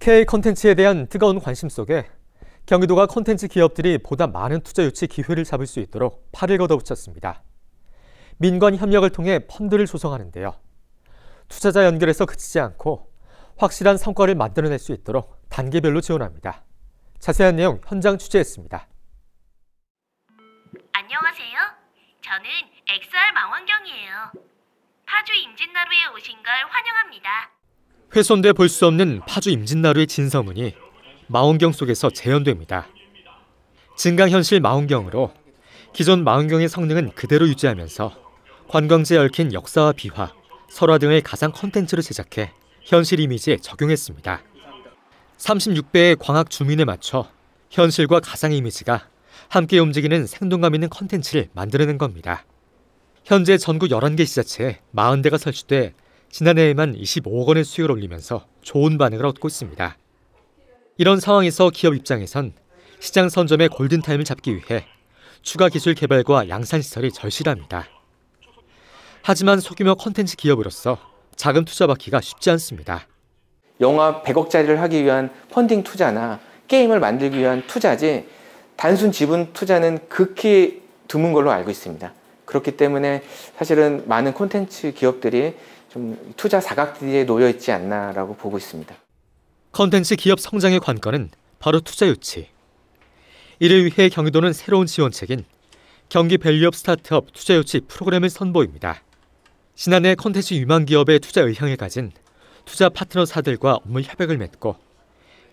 K 컨텐츠에 대한 뜨거운 관심 속에 경기도가 컨텐츠 기업들이 보다 많은 투자 유치 기회를 잡을 수 있도록 팔을 걷어붙였습니다. 민관 협력을 통해 펀드를 조성하는데요. 투자자 연결에서 그치지 않고 확실한 성과를 만들어낼 수 있도록 단계별로 지원합니다. 자세한 내용 현장 취재했습니다. 안녕하세요. 저는 XR 망원경이에요. 파주 임진나루에 오신 걸 환영합니다. 훼손돼 볼 수 없는 파주 임진나루의 진서문이 망원경 속에서 재현됩니다. 증강현실 망원경으로 기존 망원경의 성능은 그대로 유지하면서 관광지에 얽힌 역사와 비화, 설화 등의 가상 컨텐츠를 제작해 현실 이미지에 적용했습니다. 36배의 광학 주민에 맞춰 현실과 가상 이미지가 함께 움직이는 생동감 있는 컨텐츠를 만들어낸 겁니다. 현재 전국 11개 지자체에 40대가 설치돼 지난해에만 25억 원의 수익을 올리면서 좋은 반응을 얻고 있습니다. 이런 상황에서 기업 입장에선 시장 선점의 골든타임을 잡기 위해 추가 기술 개발과 양산시설이 절실합니다. 하지만 소규모 컨텐츠 기업으로서 자금 투자 받기가 쉽지 않습니다. 영화 100억짜리를 하기 위한 펀딩 투자나 게임을 만들기 위한 투자지 단순 지분 투자는 극히 드문 걸로 알고 있습니다. 그렇기 때문에 사실은 많은 콘텐츠 기업들이 좀 투자 사각지대에 놓여 있지 않나라고 보고 있습니다. 컨텐츠 기업 성장의 관건은 바로 투자 유치. 이를 위해 경기도는 새로운 지원책인 경기 밸류업 스타트업 투자 유치 프로그램을 선보입니다. 지난해 컨텐츠 유망 기업의 투자 의향을 가진 투자 파트너사들과 업무 협약을 맺고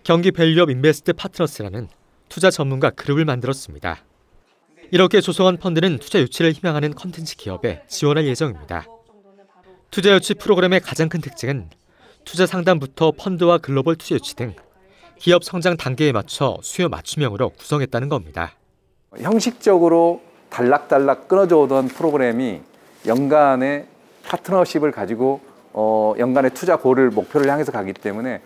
경기 밸류업 인베스트 파트너스라는 투자 전문가 그룹을 만들었습니다. 이렇게 조성한 펀드는 투자 유치를 희망하는 컨텐츠 기업에 지원할 예정입니다. 투자 유치 프로그램의 가장 큰 특징은 투자 상담부터 펀드와 글로벌 투자 유치 등 기업 성장 단계에 맞춰 수요 맞춤형으로 구성했다는 겁니다. 형식적으로 달락달락 끊어져 오던 프로그램이 연간의 파트너십을 가지고 어, 연간의 투자 고를 목표를 향해서 가기 때문에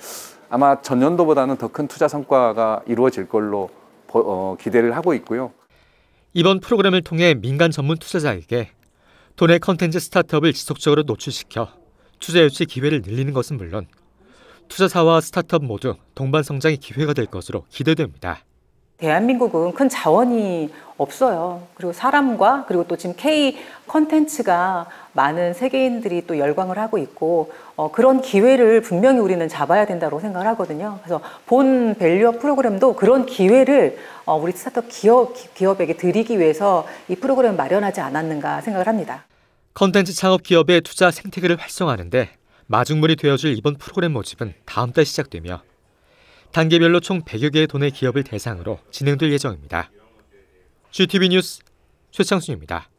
아마 전년도보다는 더 큰 투자 성과가 이루어질 걸로 어, 기대를 하고 있고요. 이번 프로그램을 통해 민간 전문 투자자에게 돈의 컨텐츠 스타트업을 지속적으로 노출시켜 투자 유치 기회를 늘리는 것은 물론 투자사와 스타트업 모두 동반 성장의 기회가 될 것으로 기대됩니다. 대한민국은 큰 자원이 없어요. 그리고 사람과 그리고 또 지금 K 컨텐츠가 많은 세계인들이 또 열광을 하고 있고 어, 그런 기회를 분명히 우리는 잡아야 된다고 생각을 하거든요. 그래서 본 밸류업 프로그램도 그런 기회를 어, 우리 스타트업 기업, 기업에게 드리기 위해서 이 프로그램 마련하지 않았는가 생각을 합니다. 컨텐츠 창업 기업의 투자 생태계를 활성화하는데 마중물이 되어줄 이번 프로그램 모집은 다음 달 시작되며 단계별로 총 100여 개의 돈의 기업을 대상으로 진행될 예정입니다. GTV 뉴스 최창순입니다.